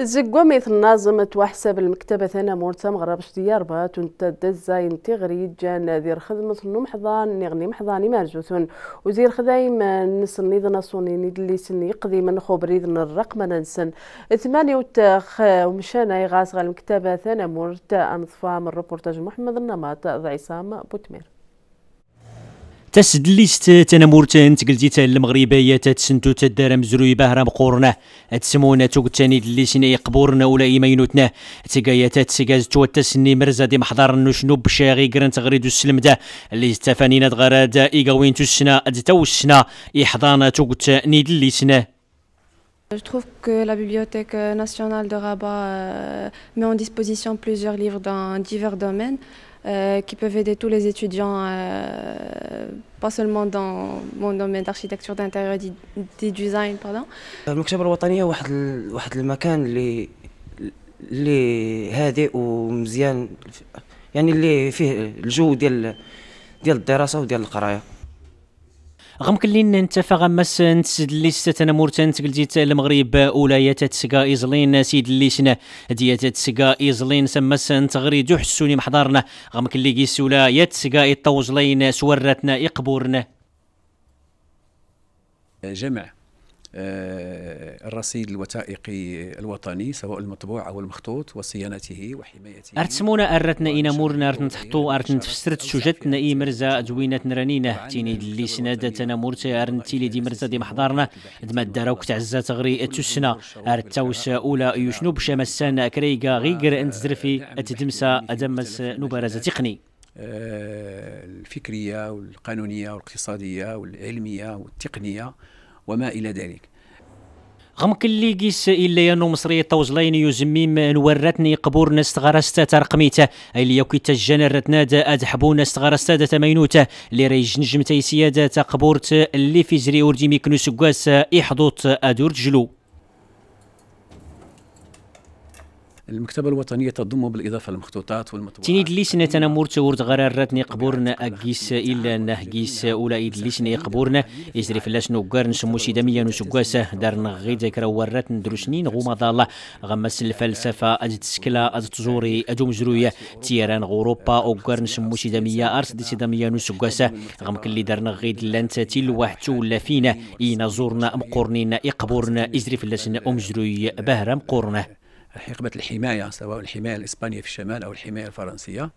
زقومي الناظم توحسب المكتبة ثانا مورتا مغربش ديار با تنتا دزاين تغري جان ذير خدمة النوم حضان نغني محضان مرجوثون وزير خدايم نسن نيضنا صوني اللي سن يقضي من خبري ذن الرقم ننسن ثمانية وتاخ ومشانا يغاسغ المكتبة ثانا مورتا أنظفا من ريبورتاج محمد النماط عصام بوتمير تسد ليست تسدليست تنمورتن تقلدي تا المغربية تتسنتو تدار مزروي باهرة مقورنا تسمونا توك تاني اللي سني قبورنا ولا إيمينوتنا تقايا تتسقاز توتسني مرزا دي محضر نشنو بشاغي قرن تغريدو السلم دا اللي تفانينا تغرادا إيقاوين تسنا تتوسنا إحضانا تاني اللي سنا Je trouve que la Bibliothèque nationale de Rabat euh, met en disposition plusieurs livres dans divers domaines. euh, qui peuvent aider tous les étudiants, euh, pas seulement dans mon domaine d'architecture d'intérieur, des design, pardon. المكتبة الوطنية واحد ال... واحد المكان اللي اللي هادئ ومزيان يعني اللي فيه الجو ديال ديال الدراسة وديال القراية. غم لنا نتفا غمس نتسد ليست انا مورتن تقلديت المغرب اولاية تسقا ايزلين سيد ليسنا دي تسقا ايزلين سمس تغري جحسوني محضرنا غم كلي قيس ولاية يتسقى الطوزلين سورتنا اقبورنا جمع آه، الرصيد الوثائقي الوطني سواء المطبوع او المخطوط وصيانته وحمايته ارتسمونا ارتنا اين مورنا ارتن تحطو ارتن تفسرت شجت ناي مرزا دوينات نرانينا تيني اللي انا مورت ارنتي لي دي مرزا دي محضرنا دما داروك تعزا تغري تسنا ارتوس اولى يشنو بشمسان كريغا غيغر انت زرفي تدمسا ادمس نبارزه تقني آه، الفكريه والقانونيه والاقتصاديه والعلميه والتقنيه وما إلى ذلك غمك اللي قيس الا يانو مصري طوزلين يزميم نورتني قبور نستغرست ترقميته اي لي كي تجن رتنادا ادحبون نستغرست تمينوته لي ريج نجمتي سيادة قبورت اللي في زري اوردي ميكنو سكواس إحضوت ادور جلو المكتبه الوطنيه تضم بالاضافه للمخطوطات والمطبوعات تيني دليسنا تنا مرت ورد غرارتني قبورنا اكيس الا نهجيس اولا دليسنا يقبورنا يزري فلاش نوكار نسمو سي دميا نسكواسه دارنا غي ذاكرا ورات ندروشنين غوما ضاله غمس الفلسفه اجد سكلا اجد تزوري اجو مجرويه تيران غوروبا اوكار نسمو سي دميا ارس دي سي دميا نسكواسه غمك اللي دارنا غي دلانت تيل واحد ولا فينا اينا زورنا مقورنين يقبورنا ازري فلاش امجروي بهرم قورنا حقبة الحماية سواء الحماية الإسبانية في الشمال أو الحماية الفرنسية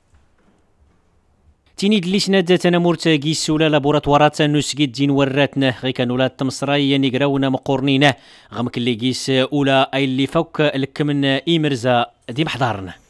تيني دلي سناد تنمرت كيسولا لابوراتوارات نسكي الدين وراتنا غي كانوا لا تمصراي نيكراونا مقورنينا غمك اللي قيس اولا اي اللي فوق الكمن ايمرزا دي محضارنا